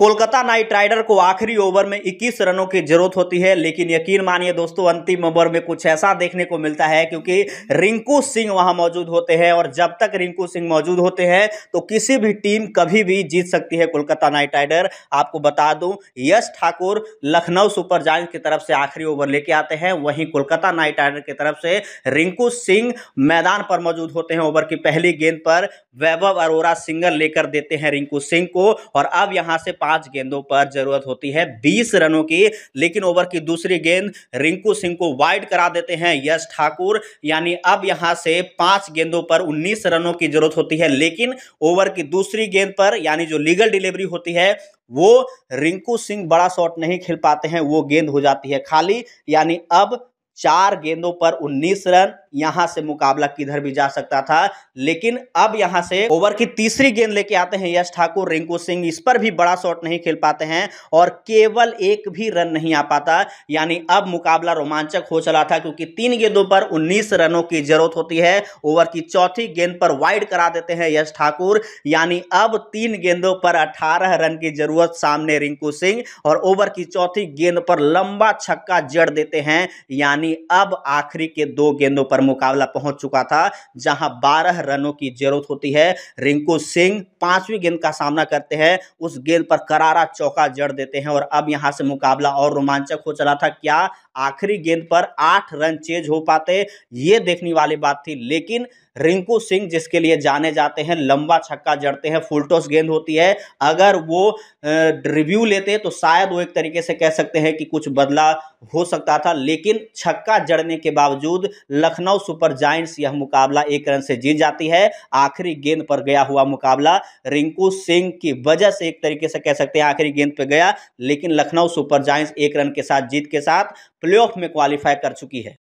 Kolkata night rider को आखिरी over में 21 रनों की जरूरत होती है लेकिन यकीन मानिए दोस्तों अंतिम ओवर में कुछ ऐसा देखने को मिलता है क्योंकि रिंकू सिंह वहां मौजूद होते हैं और जब तक रिंकू सिंह मौजूद होते हैं तो किसी भी टीम कभी भी जीत सकती है कोलकाता नाइट राइडर आपको बता दूं यश ठाकुर लखनऊ सुपर जाय की तरफ से आखिरी ओवर लेके आते हैं वहीं कोलकाता नाइट राइडर की तरफ से रिंकू सिंह मैदान पर मौजूद होते हैं ओवर की पहली गेंद पर वैभव अरोरा सिंगल लेकर देते हैं रिंकू सिंह को और अब यहां से पांच गेंदों पर जरूरत होती है बीस रनों की लेकिन ओवर की दूसरी गेंद रिंकू सिंह को वाइड करा देते हैं यश ठाकुर यानी अब यहां से पांच गेंदों पर उन्नीस रनों की जरूरत होती है लेकिन ओवर की दूसरी गेंद पर यानी जो लीगल डिलीवरी होती है वो रिंकू सिंह बड़ा शॉट नहीं खेल पाते हैं वो गेंद हो जाती है खाली यानी अब चार गेंदों पर 19 रन यहां से मुकाबला किधर भी जा सकता था लेकिन अब यहां से ओवर की तीसरी गेंद लेके आते हैं यश ठाकुर रिंकू सिंह इस पर भी बड़ा शॉट नहीं खेल पाते हैं और केवल एक भी रन नहीं आ पाता यानी अब मुकाबला रोमांचक हो चला था क्योंकि तीन गेंदों पर उन्नीस रनों की जरूरत होती है ओवर की चौथी गेंद पर वाइड करा देते हैं यश ठाकुर यानी अब तीन गेंदों पर अठारह रन की जरूरत सामने रिंकू सिंह और ओवर की चौथी गेंद पर लंबा छक्का जड़ देते हैं यानी धोनी अब आखिरी के दो गेंदों पर मुकाबला पहुंच चुका था जहां 12 रनों की जरूरत होती है रिंकू सिंह पांचवी गेंद का सामना करते हैं उस गेंद पर करारा चौका जड़ देते हैं और अब यहां से मुकाबला और रोमांचक हो चला था क्या आखिरी गेंद पर आठ रन चेज हो पाते ये देखने वाली बात थी लेकिन रिंकू सिंह जिसके लिए जाने जाते हैं लंबा छक्का जड़ते हैं फुलटोस गेंद होती है अगर वो रिव्यू लेते तो शायद वो एक तरीके से कह सकते हैं कि कुछ बदला हो सकता था लेकिन छक्का जड़ने के बावजूद लखनऊ सुपर जाइंट्स यह मुकाबला एक रन से जीत जाती है आखिरी गेंद पर गया हुआ मुकाबला रिंकू सिंह की वजह से एक तरीके से कह सकते हैं आखिरी गेंद पर गया लेकिन लखनऊ सुपर जाइंट्स एक रन के साथ जीत के साथ प्लेऑफ में क्वालिफाई कर चुकी है